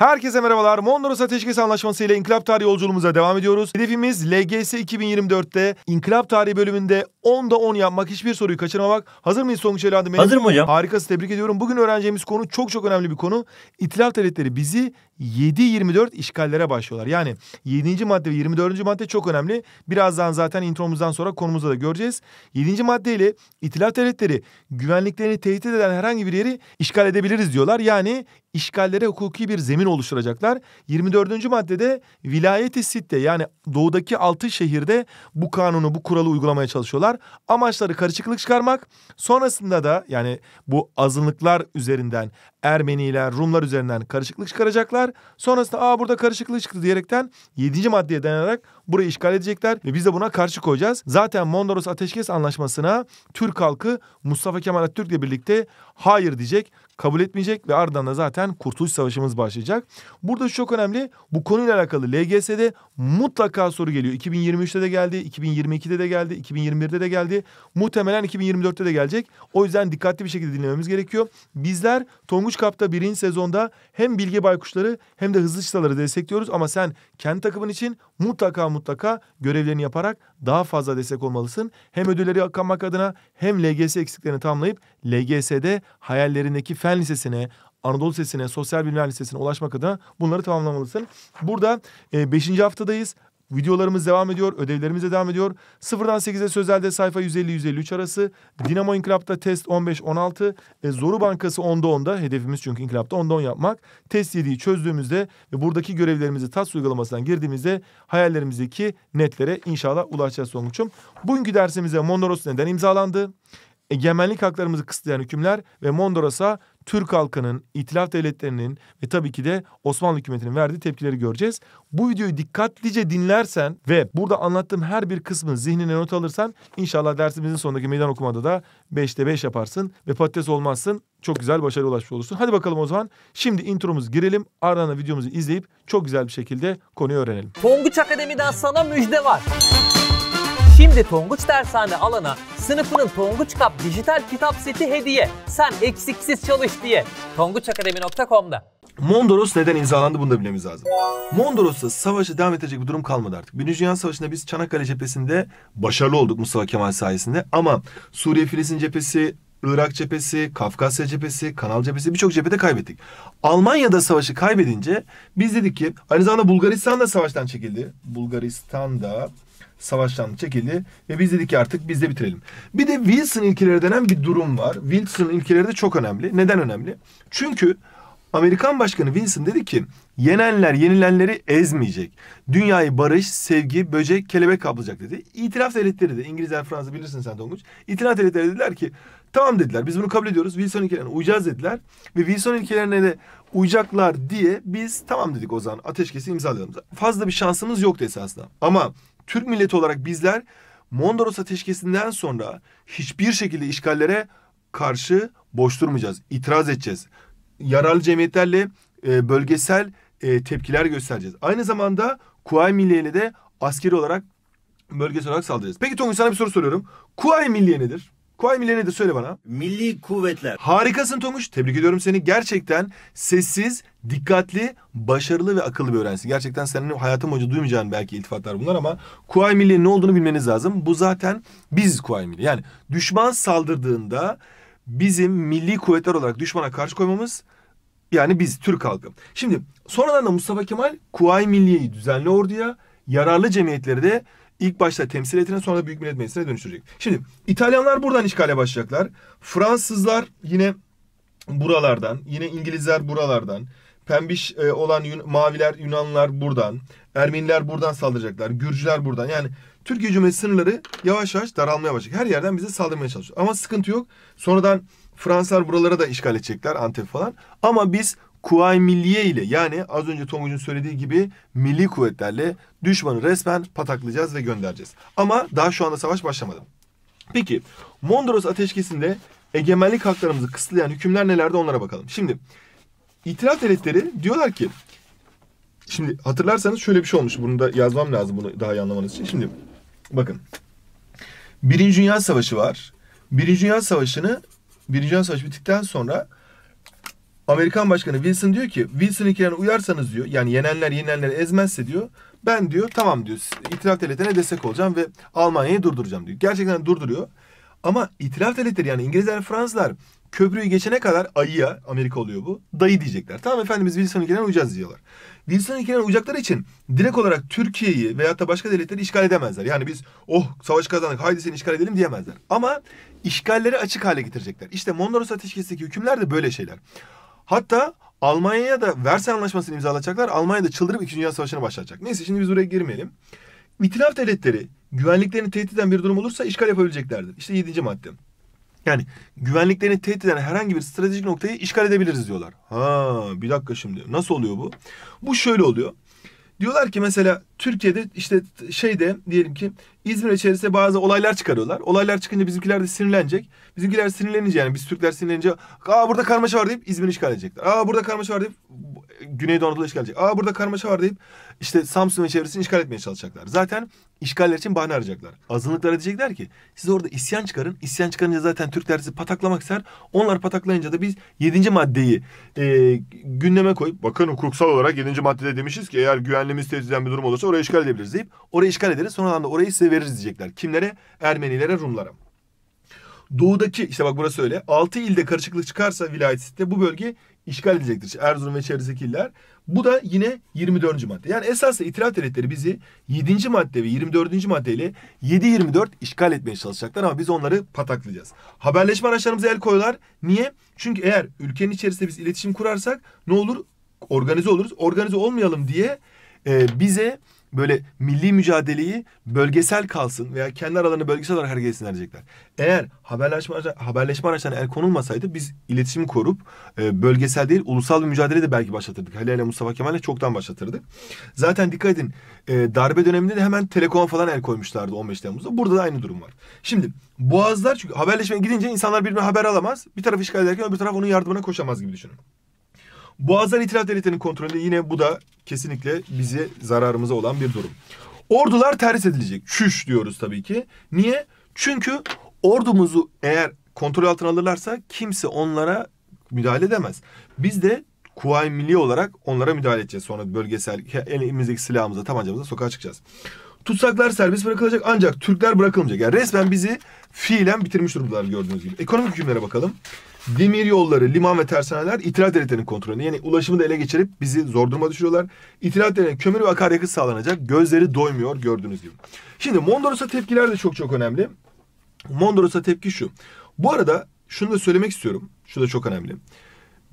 Herkese merhabalar. Mondros Ateşkes Anlaşması ile İnkılap Tarihi yolculuğumuza devam ediyoruz. Hedefimiz LGS 2024'te İnkılap Tarihi bölümünde 10'da 10 yapmak, hiçbir soruyu kaçırmamak. Hazır mıyız Songuç Elhan'da? Hazırım hocam. Harikası tebrik ediyorum. Bugün öğreneceğimiz konu çok çok önemli bir konu. İtilaf devletleri bizi 7-24 işgallere başlıyorlar. Yani 7. madde ve 24. madde çok önemli. Birazdan zaten intromuzdan sonra konumuzda da göreceğiz. 7. maddeyle itilaf devletleri güvenliklerini tehdit eden herhangi bir yeri işgal edebiliriz diyorlar. Yani işgallere hukuki bir zemin oluşturacaklar. 24. maddede vilayeti sitte yani doğudaki 6 şehirde bu kanunu bu kuralı uygulamaya çalışıyorlar. Amaçları karışıklık çıkarmak sonrasında da yani bu azınlıklar üzerinden Ermeniler, Rumlar üzerinden karışıklık çıkaracaklar. Sonrasında aa burada karışıklık çıktı diyerekten 7. maddeye dayanarak Burayı işgal edecekler ve biz de buna karşı koyacağız. Zaten Mondros Ateşkes Anlaşması'na Türk halkı Mustafa Kemal Atatürk ile birlikte hayır diyecek, kabul etmeyecek ve ardından da zaten Kurtuluş Savaşımız başlayacak. Burada şu çok önemli. Bu konuyla alakalı LGS'de mutlaka soru geliyor. 2023'te de geldi, 2022'de de geldi, 2021'de de geldi. Muhtemelen 2024'te de gelecek. O yüzden dikkatli bir şekilde dinlememiz gerekiyor. Bizler Tonguç Kap'ta birinci sezonda hem Bilge Baykuşları hem de Hızlı Çıtaları destekliyoruz. Ama sen kendi takımın için mutlaka mutlaka mutlaka görevlerini yaparak daha fazla destek olmalısın. Hem ödülleri kalmak adına hem LGS eksiklerini tamamlayıp LGS'de hayallerindeki fen lisesine, Anadolu Lisesi'ne, Sosyal Bilimler Lisesi'ne ulaşmak adına bunları tamamlamalısın. Burada 5. E, beşinci haftadayız. Videolarımız devam ediyor, ödevlerimiz de devam ediyor. Sıfırdan 8'e sözelde sayfa 150-153 arası. Dinamo İnkılap'ta test 15-16. E, Zoru Bankası 10'da 10'da. Hedefimiz çünkü İnkılap'ta 10'da 10 yapmak. Test 7'yi çözdüğümüzde ve buradaki görevlerimizi TAS uygulamasından girdiğimizde hayallerimizdeki netlere inşallah ulaşacağız sonuçum. Bugünkü dersimize Mondros neden imzalandı? egemenlik haklarımızı kısıtlayan hükümler ve Mondros'a Türk halkının, itilaf devletlerinin ve tabii ki de Osmanlı hükümetinin verdiği tepkileri göreceğiz. Bu videoyu dikkatlice dinlersen ve burada anlattığım her bir kısmın zihnine not alırsan inşallah dersimizin sonundaki meydan okumada da 5'te 5 yaparsın ve patates olmazsın. Çok güzel başarı ulaşmış olursun. Hadi bakalım o zaman şimdi intromuz girelim. Ardından videomuzu izleyip çok güzel bir şekilde konuyu öğrenelim. Tonguç Akademi'den sana müjde var. Şimdi Tonguç Dershane alana sınıfının Tonguç Kap dijital kitap seti hediye. Sen eksiksiz çalış diye. Tonguçakademi.com'da. Mondros neden imzalandı bunu da bilmemiz lazım. Mondros'ta savaşı devam edecek bir durum kalmadı artık. Birinci Dünya Savaşı'nda biz Çanakkale cephesinde başarılı olduk Mustafa Kemal sayesinde. Ama Suriye Filistin cephesi, Irak cephesi, Kafkasya cephesi, Kanal cephesi birçok cephede kaybettik. Almanya'da savaşı kaybedince biz dedik ki aynı zamanda Bulgaristan da savaştan çekildi. Bulgaristan da savaştan çekildi ve biz dedik ki artık biz de bitirelim. Bir de Wilson ilkeleri denen bir durum var. Wilson ilkeleri de çok önemli. Neden önemli? Çünkü Amerikan Başkanı Wilson dedi ki yenenler yenilenleri ezmeyecek. Dünyayı barış, sevgi, böcek, kelebek kaplayacak dedi. İtiraf devletleri de İngilizler, Fransa bilirsin sen Tonguç. İtiraf devletleri dediler ki tamam dediler biz bunu kabul ediyoruz. Wilson ülkelerine uyacağız dediler. Ve Wilson ülkelerine de uyacaklar diye biz tamam dedik o zaman ateşkesi imzalayalım. Fazla bir şansımız yoktu esasında. Ama Türk milleti olarak bizler Mondros ateşkesinden sonra hiçbir şekilde işgallere karşı boş durmayacağız. İtiraz edeceğiz yararlı cemiyetlerle e, bölgesel e, tepkiler göstereceğiz. Aynı zamanda Kuvayi Milliye'ni de askeri olarak bölgesel olarak saldıracağız. Peki Tonguç sana bir soru soruyorum. Kuvayi Milliye nedir? Kuvayi Milliye nedir söyle bana. Milli Kuvvetler. Harikasın Tonguç. Tebrik ediyorum seni. Gerçekten sessiz, dikkatli, başarılı ve akıllı bir öğrencisin. Gerçekten senin hayatım boyunca duymayacağın belki iltifatlar bunlar ama Kuvayi Milliye'nin ne olduğunu bilmeniz lazım. Bu zaten biz Kuvayi Milliye. Yani düşman saldırdığında bizim milli kuvvetler olarak düşmana karşı koymamız yani biz Türk halkı. Şimdi sonradan da Mustafa Kemal Kuvayi Milliye'yi düzenli orduya yararlı cemiyetleri de ilk başta temsil etine sonra da Büyük Millet Meclisi'ne dönüştürecek. Şimdi İtalyanlar buradan işgale başlayacaklar. Fransızlar yine buralardan, yine İngilizler buralardan, pembiş e, olan Yun- maviler Yunanlar buradan, Ermeniler buradan saldıracaklar, Gürcüler buradan. Yani Türkiye Cumhuriyeti sınırları yavaş yavaş daralmaya başlayacak. Her yerden bize saldırmaya çalışıyor. Ama sıkıntı yok. Sonradan Fransızlar buralara da işgal edecekler Antep falan. Ama biz kuvay Milliye ile yani az önce Tonguç'un söylediği gibi milli kuvvetlerle düşmanı resmen pataklayacağız ve göndereceğiz. Ama daha şu anda savaş başlamadı. Peki Mondros ateşkesinde egemenlik haklarımızı kısıtlayan hükümler nelerdi onlara bakalım. Şimdi itiraf devletleri diyorlar ki Şimdi hatırlarsanız şöyle bir şey olmuş. Bunu da yazmam lazım bunu daha iyi anlamanız için. Şimdi bakın. Birinci Dünya Savaşı var. Birinci Dünya Savaşı'nı Birinci Dünya Savaşı bittikten sonra Amerikan Başkanı Wilson diyor ki Wilson'inkilerine uyarsanız diyor yani yenenler yenenleri ezmezse diyor ben diyor tamam diyor itilaf devletlerine destek olacağım ve Almanya'yı durduracağım diyor. Gerçekten durduruyor. Ama itiraf devletleri yani İngilizler Fransızlar köprüyü geçene kadar ayıya Amerika oluyor bu. Dayı diyecekler. Tamam efendimiz Wilson'ınkinden uyacağız diyorlar. Wilson'ınkinden uyacakları için direkt olarak Türkiye'yi veyahut da başka devletleri işgal edemezler. Yani biz oh savaş kazandık haydi seni işgal edelim diyemezler. Ama işgalleri açık hale getirecekler. İşte Mondros Ateşkesi'ndeki hükümler de böyle şeyler. Hatta Almanya'ya da Versay Anlaşması'nı imzalayacaklar. Almanya'da çıldırıp 2. Dünya Savaşı'na başlayacak. Neyse şimdi biz buraya girmeyelim. İtilaf devletleri güvenliklerini tehdit eden bir durum olursa işgal yapabileceklerdir. İşte 7. madde. Yani güvenliklerini tehdit eden herhangi bir stratejik noktayı işgal edebiliriz diyorlar. Ha bir dakika şimdi nasıl oluyor bu? Bu şöyle oluyor. Diyorlar ki mesela Türkiye'de işte şeyde diyelim ki İzmir içerisinde bazı olaylar çıkarıyorlar. Olaylar çıkınca bizimkiler de sinirlenecek. Bizimkiler sinirlenince yani biz Türkler sinirlenince aa burada karmaşa var deyip İzmir'i işgal edecekler. Aa burada karmaşa var deyip Güneydoğu Anadolu işgal edecek. Aa burada karmaşa var deyip işte Samsun ve çevresini işgal etmeye çalışacaklar. Zaten işgaller için bahane arayacaklar. Azınlıklara diyecekler ki siz orada isyan çıkarın. İsyan çıkarınca zaten Türkler sizi pataklamak ister. Onlar pataklayınca da biz 7. maddeyi e, gündeme koyup bakın hukuksal olarak 7. maddede demişiz ki eğer güvenliğimiz tehdit bir durum olursa orayı işgal edebiliriz deyip orayı işgal ederiz. Sonradan da orayı size veririz diyecekler. Kimlere? Ermenilere, Rumlara. Doğudaki işte bak burası öyle. 6 ilde karışıklık çıkarsa vilayet bu bölge işgal edecektir. Erzurum ve çevresindeki iller. Bu da yine 24. madde. Yani esas itiraf devletleri bizi 7. madde ve 24. maddeyle 7-24 işgal etmeye çalışacaklar ama biz onları pataklayacağız. Haberleşme araçlarımıza el koyuyorlar. Niye? Çünkü eğer ülkenin içerisinde biz iletişim kurarsak ne olur? Organize oluruz. Organize olmayalım diye e, bize böyle milli mücadeleyi bölgesel kalsın veya kendi aralarında bölgesel olarak hareket etsinler diyecekler. Eğer haberleşme, haberleşme araçlarına el konulmasaydı biz iletişimi korup e, bölgesel değil ulusal bir mücadele de belki başlatırdık. Halil ile Mustafa Kemal'le çoktan başlatırdık. Zaten dikkat edin e, darbe döneminde de hemen telekom falan el koymuşlardı 15 Temmuz'da. Burada da aynı durum var. Şimdi boğazlar çünkü haberleşmeye gidince insanlar birbirine haber alamaz. Bir taraf işgal ederken öbür taraf onun yardımına koşamaz gibi düşünün. Boğazdan itilaf devletinin kontrolünde yine bu da kesinlikle bizi zararımıza olan bir durum. Ordular terhis edilecek. Çüş diyoruz tabii ki. Niye? Çünkü ordumuzu eğer kontrol altına alırlarsa kimse onlara müdahale edemez. Biz de kuvayi milli olarak onlara müdahale edeceğiz. Sonra bölgesel elimizdeki silahımıza, tabancamıza sokağa çıkacağız. Tutsaklar serbest bırakılacak ancak Türkler bırakılmayacak. Yani resmen bizi fiilen bitirmiş durumdalar gördüğünüz gibi. Ekonomik hükümlere bakalım. Demir yolları, liman ve tersaneler itiraz devletlerinin kontrolünde. Yani ulaşımı da ele geçirip bizi zor duruma düşürüyorlar. İtilat devletlerine kömür ve akaryakıt sağlanacak. Gözleri doymuyor gördüğünüz gibi. Şimdi Mondros'a tepkiler de çok çok önemli. Mondros'a tepki şu. Bu arada şunu da söylemek istiyorum. Şu da çok önemli.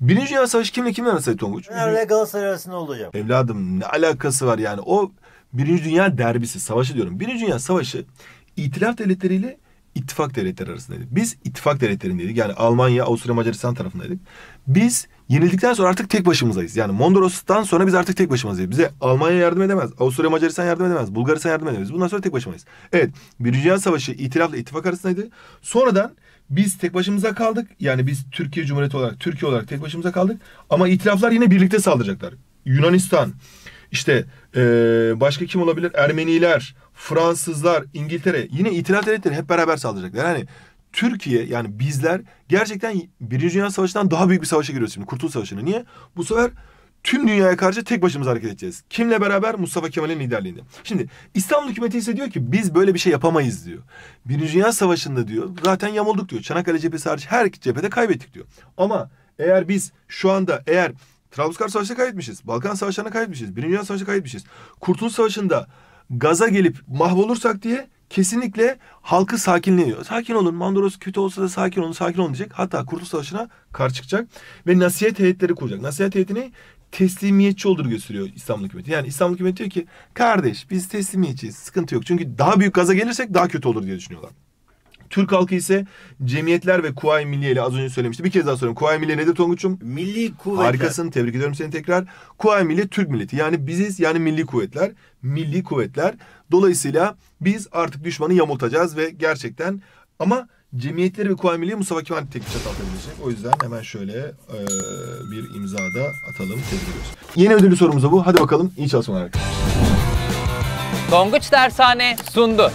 Birinci Dünya Savaşı kimle kimle arasaydı Tonguç? Fener'le Galatasaray arasında oldu hocam. Evladım ne alakası var yani? O Birinci Dünya Derbisi, savaşı diyorum. Birinci Dünya Savaşı itilaf devletleriyle ittifak devletleri arasındaydık. Biz ittifak devletlerindeydik. Yani Almanya, Avusturya, Macaristan tarafındaydık. Biz yenildikten sonra artık tek başımızdayız. Yani Mondros'tan sonra biz artık tek başımızdayız. Bize Almanya yardım edemez. Avusturya, Macaristan yardım edemez. Bulgaristan yardım edemez. Bundan sonra tek başımayız. Evet. Birinci Dünya Savaşı itilafla ittifak arasındaydı. Sonradan biz tek başımıza kaldık. Yani biz Türkiye Cumhuriyeti olarak, Türkiye olarak tek başımıza kaldık. Ama itilaflar yine birlikte saldıracaklar. Yunanistan, işte e, başka kim olabilir? Ermeniler, Fransızlar, İngiltere yine itilaf devletleri hep beraber saldıracaklar. Yani Türkiye yani bizler gerçekten Birinci Dünya Savaşı'ndan daha büyük bir savaşa giriyoruz şimdi. Kurtuluş Savaşı'na. Niye? Bu sefer tüm dünyaya karşı tek başımıza hareket edeceğiz. Kimle beraber? Mustafa Kemal'in liderliğinde. Şimdi İstanbul hükümeti ise diyor ki biz böyle bir şey yapamayız diyor. Birinci Dünya Savaşı'nda diyor zaten yamulduk diyor. Çanakkale cephesi hariç her cephede kaybettik diyor. Ama eğer biz şu anda eğer Trablusgar Savaşı'na kaybetmişiz. Balkan Savaşı'na kaybetmişiz. Birinci Dünya Savaşı'na kaybetmişiz. Kurtuluş Savaşı'nda gaza gelip mahvolursak diye kesinlikle halkı sakinliyor. Sakin olun. Mandoros kötü olsa da sakin olun, sakin olun diyecek. Hatta Kurtuluş Savaşı'na kar çıkacak. Ve nasihat heyetleri kuracak. Nasihat heyetini teslimiyetçi olur gösteriyor İstanbul hükümeti. Yani İstanbul hükümeti diyor ki kardeş biz teslimiyetçiyiz sıkıntı yok. Çünkü daha büyük gaza gelirsek daha kötü olur diye düşünüyorlar. Türk halkı ise cemiyetler ve kuvayi milliye ile az önce söylemiştim. Bir kez daha soruyorum Kuvayi milliye nedir Tonguç'um? Milli kuvvetler. Harikasın. Tebrik ediyorum seni tekrar. Kuvayi milliye Türk milleti. Yani biziz yani milli kuvvetler. Milli kuvvetler. Dolayısıyla biz artık düşmanı yamultacağız ve gerçekten ama cemiyetleri ve kuvayi milliye Mustafa Kemal tek bir çatal atabilecek. O yüzden hemen şöyle e, bir imza da atalım. Tebrik ediyoruz. Yeni ödüllü sorumuz da bu. Hadi bakalım. İyi çalışmalar arkadaşlar. Tonguç Dershane sundu.